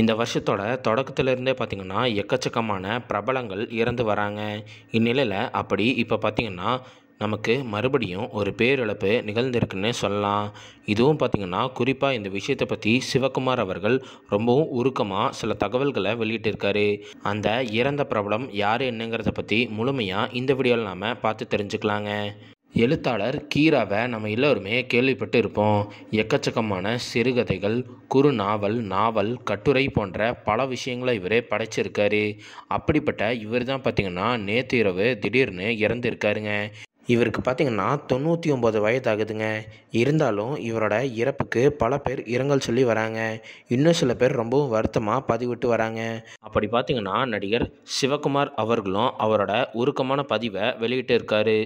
இந்த வருஷத்தோட தொடக்கத்திலிருந்தே பார்த்திங்கன்னா எக்கச்சக்கமான பிரபலங்கள் இறந்து வராங்க இந்நிலையில் அப்படி இப்போ பார்த்திங்கன்னா நமக்கு மறுபடியும் ஒரு பேரிழப்பு நிகழ்ந்திருக்குன்னு சொல்லலாம் இதுவும் பார்த்திங்கன்னா குறிப்பாக இந்த விஷயத்தை பற்றி சிவகுமார் அவர்கள் ரொம்பவும் உருக்கமாக சில தகவல்களை வெளியிட்டிருக்காரு அந்த இறந்த பிரபலம் யார் என்னங்கிறத பற்றி முழுமையாக இந்த வீடியோவில் நாம் பார்த்து தெரிஞ்சுக்கலாங்க எழுத்தாளர் கீராவை நம்ம எல்லோருமே கேள்விப்பட்டு இருப்போம் எக்கச்சக்கமான சிறுகதைகள் குறு நாவல் நாவல் கட்டுரை போன்ற பல விஷயங்களை இவரே படைச்சிருக்காரு அப்படிப்பட்ட இவர் தான் பார்த்திங்கன்னா நேற்று இரவு திடீர்னு இறந்துருக்காருங்க இவருக்கு பார்த்திங்கன்னா தொண்ணூற்றி ஒம்பது வயதாகுதுங்க இருந்தாலும் இவரோட இறப்புக்கு பல பேர் இரங்கல் சொல்லி வராங்க இன்னும் சில பேர் ரொம்பவும் வருத்தமாக பதிவிட்டு வராங்க அப்படி பார்த்திங்கன்னா நடிகர் சிவகுமார் அவர்களும் அவரோட உருக்கமான பதிவை வெளியிட்டு இருக்காரு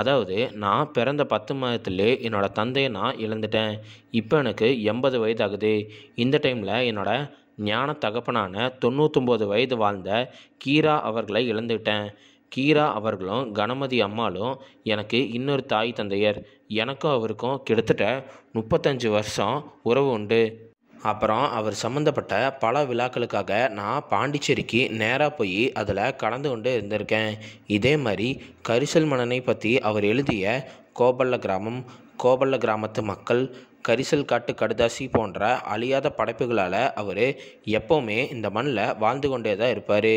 அதாவது நான் பிறந்த பத்து மாதத்துலேயே என்னோடய தந்தையை நான் இழந்துட்டேன் இப்போ எனக்கு எண்பது வயது ஆகுது இந்த டைமில் என்னோடய ஞான தகப்பனான தொண்ணூத்தொம்பது வயது வாழ்ந்த கீரா அவர்களை இழந்துட்டேன் கீரா அவர்களும் கணமதி அம்மாளும் எனக்கு இன்னொரு தாய் தந்தையர் எனக்கும் அவருக்கும் கிட்டத்தட்ட முப்பத்தஞ்சு வருஷம் உறவு உண்டு அப்புறம் அவர் சம்மந்தப்பட்ட பல விழாக்களுக்காக நான் பாண்டிச்சேரிக்கு நேராக போய் அதில் கலந்து கொண்டு இருந்திருக்கேன் இதே மாதிரி கரிசல் மன்னனை பற்றி அவர் எழுதிய கோபல்ல கிராமம் கோபல்ல கிராமத்து மக்கள் கரிசல் காட்டு கடுதாசி போன்ற அழியாத படைப்புகளால் அவர் எப்போவுமே இந்த மண்ணில் வாழ்ந்து கொண்டே தான் இருப்பார்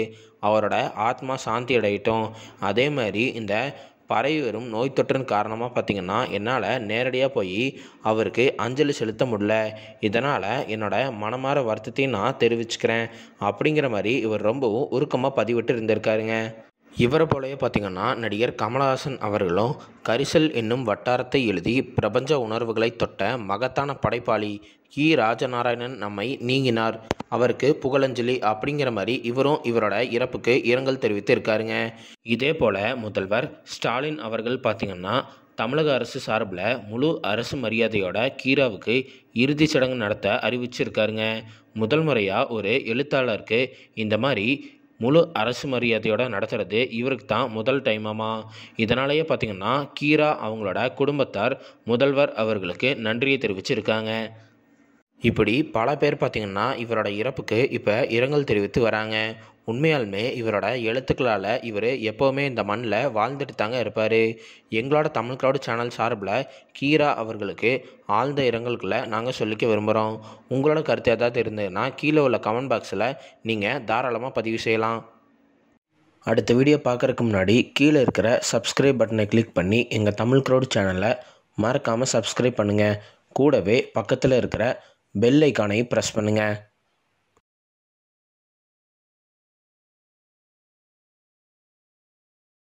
அவரோட ஆத்மா சாந்தி அடையட்டும் அதே மாதிரி இந்த பரவி வரும் நோய் தொற்றின் காரணமாக பார்த்திங்கன்னா என்னால் நேரடியாக போய் அவருக்கு அஞ்சலி செலுத்த முடியல இதனால் என்னோடய மனமார வருத்தத்தையும் நான் தெரிவிச்சுக்கிறேன் அப்படிங்கிற மாதிரி இவர் ரொம்பவும் உருக்கமாக பதிவிட்டு இருந்திருக்காருங்க இவரை போலவே பார்த்திங்கன்னா நடிகர் கமலஹாசன் அவர்களும் கரிசல் என்னும் வட்டாரத்தை எழுதி பிரபஞ்ச உணர்வுகளை தொட்ட மகத்தான படைப்பாளி கி ராஜநாராயணன் நம்மை நீங்கினார் அவருக்கு புகழஞ்சலி அப்படிங்கிற மாதிரி இவரும் இவரோட இறப்புக்கு இரங்கல் தெரிவித்து இருக்காருங்க இதே போல் முதல்வர் ஸ்டாலின் அவர்கள் பார்த்தீங்கன்னா தமிழக அரசு சார்பில் முழு அரசு மரியாதையோட கீராவுக்கு இறுதிச் சடங்கு நடத்த அறிவிச்சிருக்காருங்க முதல் முறையாக ஒரு எழுத்தாளருக்கு இந்த மாதிரி முழு அரசு மரியாதையோடு நடத்துகிறது இவருக்கு தான் முதல் டைமாமா இதனாலேயே பார்த்திங்கன்னா கீரா அவங்களோட குடும்பத்தார் முதல்வர் அவர்களுக்கு நன்றியை தெரிவிச்சிருக்காங்க இப்படி பல பேர் பார்த்திங்கன்னா இவரோட இறப்புக்கு இப்போ இரங்கல் தெரிவித்து வராங்க உண்மையாலுமே இவரோட எழுத்துக்களால் இவர் எப்போவுமே இந்த மண்ணில் வாழ்ந்துட்டு தாங்க இருப்பார் எங்களோட தமிழ் கிளவுட் சேனல் சார்பில் கீரா அவர்களுக்கு ஆழ்ந்த இரங்கல்களை நாங்கள் சொல்லிக்க விரும்புகிறோம் உங்களோட கருத்து ஏதாவது இருந்ததுன்னா கீழே உள்ள கமெண்ட் பாக்ஸில் நீங்கள் தாராளமாக பதிவு செய்யலாம் அடுத்த வீடியோ பார்க்குறதுக்கு முன்னாடி கீழே இருக்கிற சப்ஸ்கிரைப் பட்டனை கிளிக் பண்ணி எங்கள் தமிழ் க்ரௌட் சேனலை மறக்காமல் சப்ஸ்கிரைப் பண்ணுங்கள் கூடவே பக்கத்தில் இருக்கிற பெல் ஐக்கானையும் ப்ரெஸ் பண்ணுங்கள்